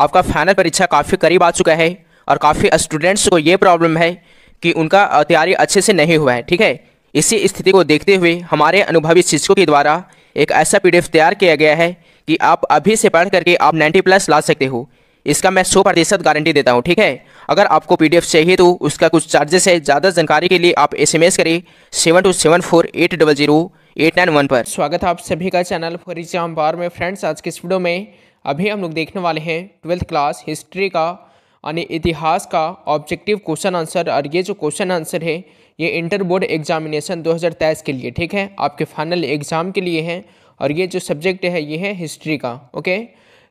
आपका फाइनल परीक्षा काफ़ी करीब आ चुका है और काफ़ी स्टूडेंट्स को ये प्रॉब्लम है कि उनका तैयारी अच्छे से नहीं हुआ है ठीक है इसी स्थिति को देखते हुए हमारे अनुभवी शिक्षकों के द्वारा एक ऐसा पी तैयार किया गया है कि आप अभी से पढ़ करके आप नाइन्टी प्लस ला सकते हो इसका मैं सौ प्रतिशत गारंटी देता हूँ ठीक है अगर आपको पीडीएफ चाहिए तो उसका कुछ चार्जेस है ज़्यादा जानकारी के लिए आप एसएमएस करें seven two seven four eight double zero eight nine one पर स्वागत है आप सभी का चैनल फॉर एग्जाम बार में फ्रेंड्स आज के इस वीडियो में अभी हम लोग देखने वाले हैं ट्वेल्थ क्लास हिस्ट्री का यानी इतिहास का ऑब्जेक्टिव क्वेश्चन आंसर और ये जो क्वेश्चन आंसर है ये इंटर बोर्ड एग्जामिनेशन 2023 के लिए ठीक है आपके फाइनल एग्ज़ाम के लिए है और ये जो सब्जेक्ट है ये है हिस्ट्री का ओके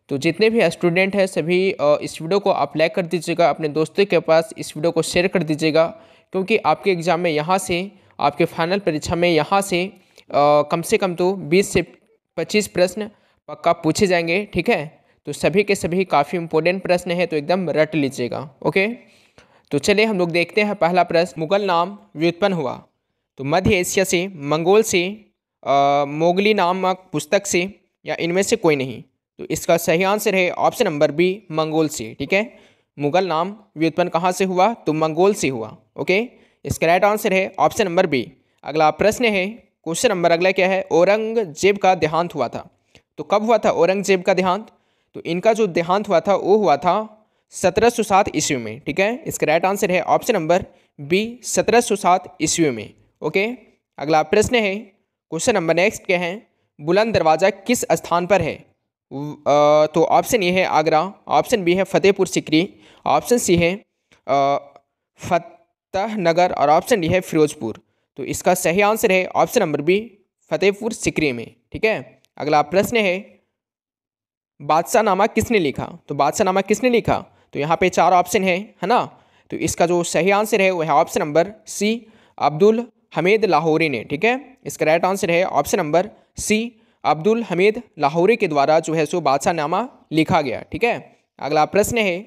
तो जितने भी स्टूडेंट हैं सभी इस वीडियो को आप लाइक कर दीजिएगा अपने दोस्तों के पास इस वीडियो को शेयर कर दीजिएगा क्योंकि आपके एग्ज़ाम में यहाँ से आपके फाइनल परीक्षा में यहाँ से आ, कम से कम तो बीस से पच्चीस प्रश्न पक्का पूछे जाएंगे ठीक है तो सभी के सभी काफ़ी इंपॉर्टेंट प्रश्न है तो एकदम रट लीजिएगा ओके तो चलिए हम लोग देखते हैं पहला प्रश्न मुगल नाम व्युत्पन्न हुआ तो मध्य एशिया से मंगोल से मोगली नामक पुस्तक से या इनमें से कोई नहीं तो इसका सही आंसर है ऑप्शन नंबर बी मंगोल से ठीक है मुगल नाम व्युत्पन्न कहाँ से हुआ तो मंगोल से हुआ ओके इसका राइट आंसर है ऑप्शन नंबर बी अगला प्रश्न है क्वेश्चन नंबर अगला क्या है औरंगजेब का देहांत हुआ था तो कब हुआ था औरंगजेब का देहांत तो इनका जो देहांत हुआ था वो हुआ था 1707 ईस्वी में ठीक है इसका राइट आंसर है ऑप्शन नंबर बी 1707 ईस्वी में ओके अगला प्रश्न है क्वेश्चन नंबर नेक्स्ट के हैं बुलंद दरवाज़ा किस स्थान पर है तो ऑप्शन ए है आगरा ऑप्शन बी है फतेहपुर सिकरी ऑप्शन सी है फतेह नगर और ऑप्शन डी है फिरोजपुर तो इसका सही आंसर है option number B Fatehpur Sikri में ठीक है अगला प्रश्न है बादशाह नामा किसने लिखा तो बादशाह नामा किसने लिखा तो यहाँ पे चार ऑप्शन है है ना तो इसका जो सही आंसर है वह है option number C Abdul Hamid Lahori ने ठीक है इसका राइट आंसर है option number C Abdul Hamid Lahori के द्वारा जो है सो बादशाह नामा लिखा गया ठीक है अगला प्रश्न है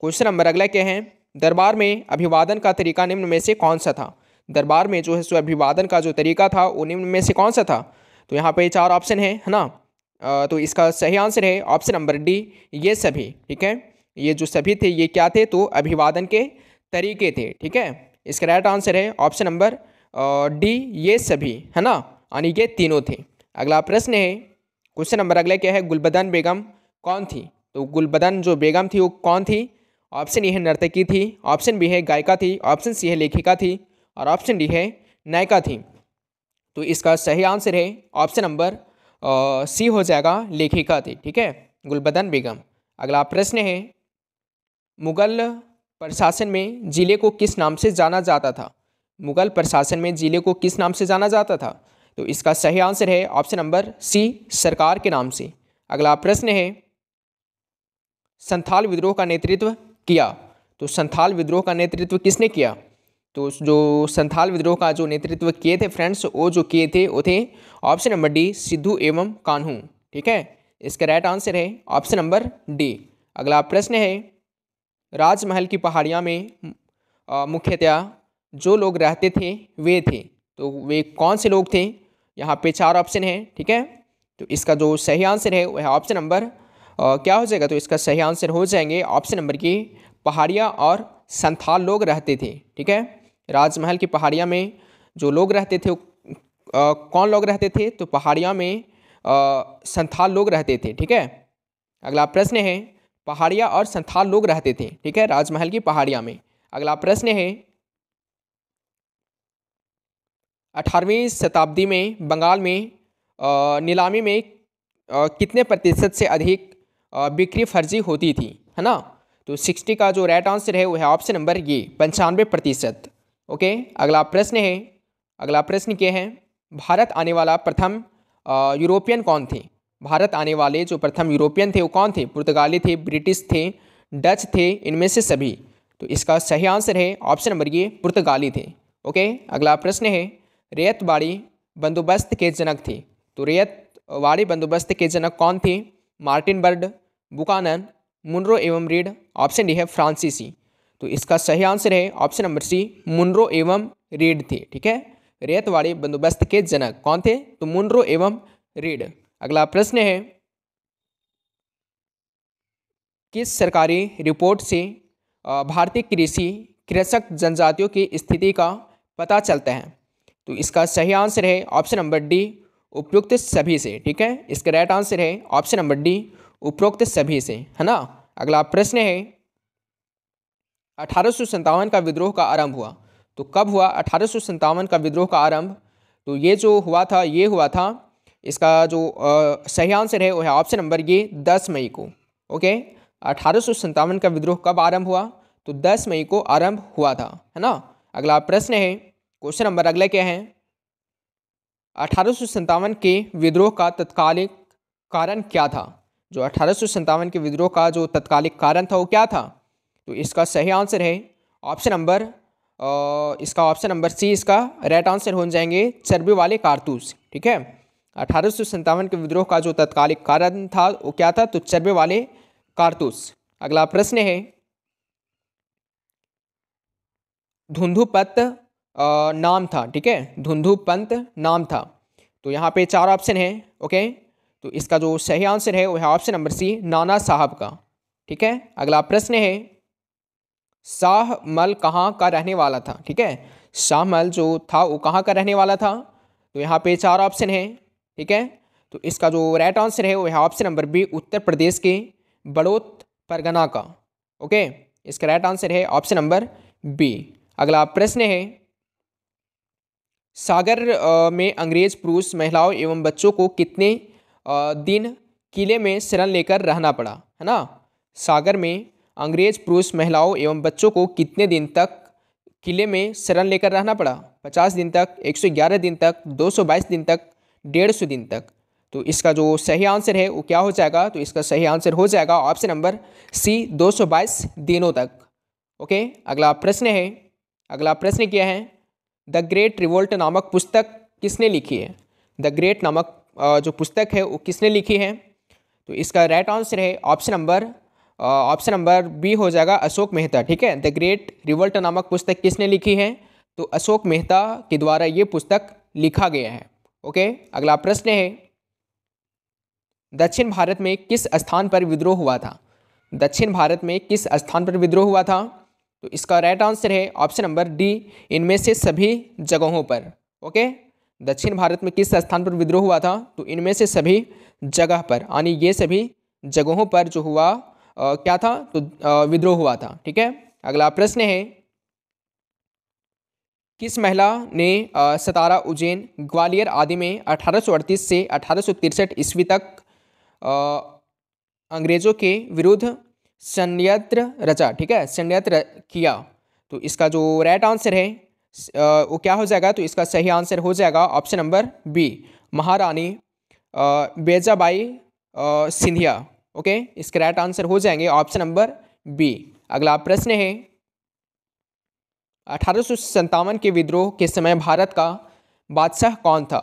क्वेश्चन नंबर अगला क्या है दरबार में अभिवादन का तरीका निम्न में से कौन सा था दरबार में जो है सो अभिवादन का जो तरीका था वो निम्न में से कौन सा था तो यहाँ पे चार ऑप्शन है है ना तो इसका सही आंसर है ऑप्शन नंबर डी ये सभी ठीक है ये जो सभी थे ये क्या थे तो अभिवादन के तरीके थे ठीक है इसका राइट आंसर है ऑप्शन नंबर डी ये सभी है ना यानी ये तीनों थे अगला प्रश्न है क्वेश्चन नंबर अगला क्या है गुलबदन बेगम कौन थी तो गुलबदन जो बेगम थी वो कौन थी ऑप्शन ए है नर्तकी थी ऑप्शन बी है गायिका थी ऑप्शन सी है लेखिका थी और ऑप्शन डी है नायिका थी तो इसका सही आंसर है ऑप्शन नंबर सी हो जाएगा लेखिका थी ठीक है गुलबदन बेगम अगला प्रश्न है मुगल प्रशासन में ज़िले को किस नाम से जाना जाता था मुगल प्रशासन में ज़िले को किस नाम से जाना जाता था तो इसका सही आंसर है ऑप्शन नंबर सी सरकार के नाम से अगला प्रश्न है संथाल विद्रोह का नेतृत्व किया तो संथाल विद्रोह का नेतृत्व किसने किया तो जो संथाल विद्रोह का जो नेतृत्व किए थे फ्रेंड्स वो जो किए थे वो थे ऑप्शन नंबर डी सिद्धू एवं कान्हू ठीक है इसका राइट आंसर है ऑप्शन नंबर डी अगला प्रश्न है राजमहल की पहाड़ियाँ में मुख्यतया जो लोग रहते थे वे थे तो वे कौन से लोग थे यहाँ पे चार ऑप्शन है ठीक है तो इसका जो सही आंसर है वह है ऑप्शन नंबर क्या हो जाएगा तो इसका सही आंसर हो जाएंगे ऑप्शन नंबर की पहाड़िया और संथाल लोग रहते थे ठीक है राजमहल की पहाड़ियाँ में जो लोग रहते थे आ, कौन लोग रहते थे तो पहाड़ियाँ में आ, संथाल लोग रहते थे ठीक है अगला प्रश्न है पहाड़िया और संथाल लोग रहते थे ठीक है राजमहल की पहाड़िया में अगला प्रश्न है अठारहवीं शताब्दी में बंगाल में आ, नीलामी में आ, कितने प्रतिशत से अधिक बिक्री फर्जी होती थी है ना तो सिक्सटी का जो राइट आंसर है वो है ऑप्शन नंबर ये पंचानवे प्रतिशत ओके अगला प्रश्न है अगला प्रश्न क्या है भारत आने वाला प्रथम यूरोपियन कौन थे भारत आने वाले जो प्रथम यूरोपियन थे वो कौन थे पुर्तगाली थे ब्रिटिश थे डच थे इनमें से सभी तो इसका सही आंसर है ऑप्शन नंबर ये पुर्तगाली थे ओके अगला प्रश्न है बाड़ी बंदोबस्त के जनक थे तो वाड़ी बंदोबस्त के जनक कौन थे मार्टिन बर्ड बुकानन मुनरो एवं रीड ऑप्शन डी है फ्रांसीसी तो इसका सही आंसर है ऑप्शन नंबर सी मुनरो एवं रीड थे ठीक है रेतवाड़ी बंदोबस्त के जनक कौन थे तो मुनरो एवं रीड अगला प्रश्न है किस सरकारी रिपोर्ट से भारतीय कृषि कृषक जनजातियों की स्थिति का पता चलता है तो इसका सही आंसर है ऑप्शन नंबर डी उपयुक्त सभी से ठीक है इसका राइट आंसर है ऑप्शन नंबर डी उपयुक्त सभी से है ना अगला प्रश्न है अठारह का विद्रोह का आरंभ हुआ तो कब हुआ अठारह का विद्रोह का आरंभ तो ये जो हुआ था ये हुआ था इसका जो सही आंसर है वो है ऑप्शन नंबर ये दस मई को ओके अठारह का विद्रोह कब आरंभ हुआ तो दस मई को आरंभ हुआ था है ना अगला प्रश्न है क्वेश्चन नंबर अगला क्या है अठारह के विद्रोह का तत्कालिक कारण क्या था जो अठारह के विद्रोह का जो तत्कालिक कारण था वो क्या था तो इसका सही आंसर है ऑप्शन नंबर इसका ऑप्शन नंबर सी इसका राइट आंसर हो जाएंगे चर्बी वाले कारतूस ठीक है अठारह के विद्रोह का जो तत्कालिक कारण था वो क्या था तो चर्बे वाले कारतूस अगला प्रश्न है धुंधुपत नाम था ठीक है धुंधुपंत नाम था तो यहाँ पे चार ऑप्शन है ओके तो इसका जो सही आंसर है वह है ऑप्शन नंबर सी नाना साहब का ठीक है अगला प्रश्न है शाह मल कहाँ का रहने वाला था ठीक है शाह मल जो था वो कहाँ का रहने वाला था तो यहाँ पे चार ऑप्शन है ठीक है तो इसका जो राइट आंसर है वो है option number B Uttar Pradesh के बड़ोत परगना का ओके इसका राइट आंसर है ऑप्शन नंबर बी अगला प्रश्न है सागर में अंग्रेज पुरुष महिलाओं एवं बच्चों को कितने दिन किले में शरण लेकर रहना पड़ा है ना सागर में अंग्रेज पुरुष महिलाओं एवं बच्चों को कितने दिन तक किले में शरण लेकर रहना पड़ा पचास दिन तक एक सौ ग्यारह दिन तक दो सौ बाईस दिन तक डेढ़ सौ दिन तक तो इसका जो सही आंसर है वो क्या हो जाएगा तो इसका सही आंसर हो जाएगा ऑप्शन नंबर सी दो सौ बाईस दिनों तक ओके अगला प्रश्न है अगला प्रश्न क्या है द ग्रेट रिवोल्ट नामक पुस्तक किसने लिखी है द ग्रेट नामक जो पुस्तक है वो किसने लिखी है तो इसका राइट आंसर है option number option number B हो जाएगा अशोक मेहता ठीक है द ग्रेट रिवल्ट नामक पुस्तक किसने लिखी है तो अशोक मेहता के द्वारा ये पुस्तक लिखा गया है ओके अगला प्रश्न है दक्षिण भारत में किस स्थान पर विद्रोह हुआ था दक्षिण भारत में किस स्थान पर विद्रोह हुआ था तो इसका राइट आंसर है ऑप्शन नंबर डी इनमें से सभी जगहों पर ओके दक्षिण भारत में किस स्थान पर विद्रोह हुआ था तो इनमें से सभी जगह पर यानी ये सभी जगहों पर जो हुआ क्या था तो विद्रोह हुआ था ठीक है अगला प्रश्न है किस महिला ने सतारा उज्जैन ग्वालियर आदि में 1838 से अठारह ईस्वी तक अंग्रेजों के विरुद्ध संयंत्र रचा ठीक है संयंत्र किया तो इसका जो राइट आंसर है वो क्या हो जाएगा तो इसका सही आंसर हो जाएगा option number B Maharani Baijabai Scindia okay इसके राइट आंसर हो जाएंगे ऑप्शन नंबर बी अगला प्रश्न है अठारह के विद्रोह के समय भारत का बादशाह कौन था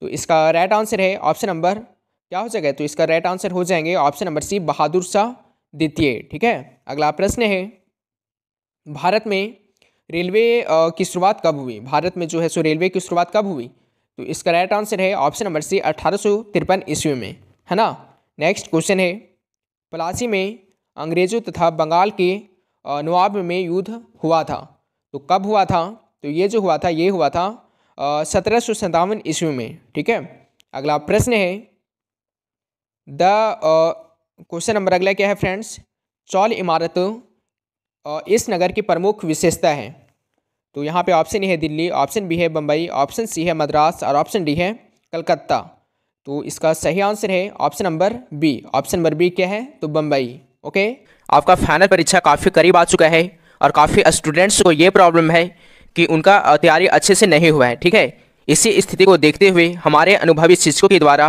तो इसका राइट आंसर है ऑप्शन नंबर क्या हो जाएगा तो इसका राइट आंसर हो जाएंगे option number C Bahadur Shah द्वितीय ठीक है अगला प्रश्न है भारत में रेलवे की शुरुआत कब हुई भारत में जो है सो रेलवे की शुरुआत कब हुई तो इसका राइट आंसर है ऑप्शन नंबर सी अठारह ईस्वी में है ना नेक्स्ट क्वेश्चन है पलासी में अंग्रेज़ों तथा बंगाल के नवाब में युद्ध हुआ था तो कब हुआ था तो ये जो हुआ था ये हुआ था सत्रह सौ सत्तावन ईस्वी में ठीक है अगला प्रश्न है द क्वेश्चन नंबर अगला क्या है फ्रेंड्स चौल इमारत इस नगर की प्रमुख विशेषता है तो यहाँ पे ऑप्शन ए है दिल्ली ऑप्शन बी है बम्बई ऑप्शन सी है मद्रास और ऑप्शन डी है कलकत्ता तो इसका सही आंसर है option number B option number B क्या है तो बम्बई ओके आपका फाइनल परीक्षा काफ़ी करीब आ चुका है और काफ़ी स्टूडेंट्स को ये प्रॉब्लम है कि उनका तैयारी अच्छे से नहीं हुआ है ठीक है इसी स्थिति को देखते हुए हमारे अनुभवी शिक्षकों के द्वारा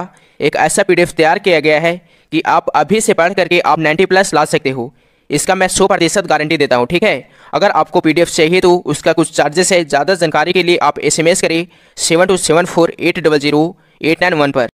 एक ऐसा पी तैयार किया गया है कि आप अभी से पढ़ करके आप 90 प्लस ला सकते हो इसका मैं सौ प्रतिशत गारंटी देता हूँ ठीक है अगर आपको पी चाहिए तो उसका कुछ चार्जेस है ज़्यादा जानकारी के लिए आप एस करें seven two seven four eight double zero eight nine one पर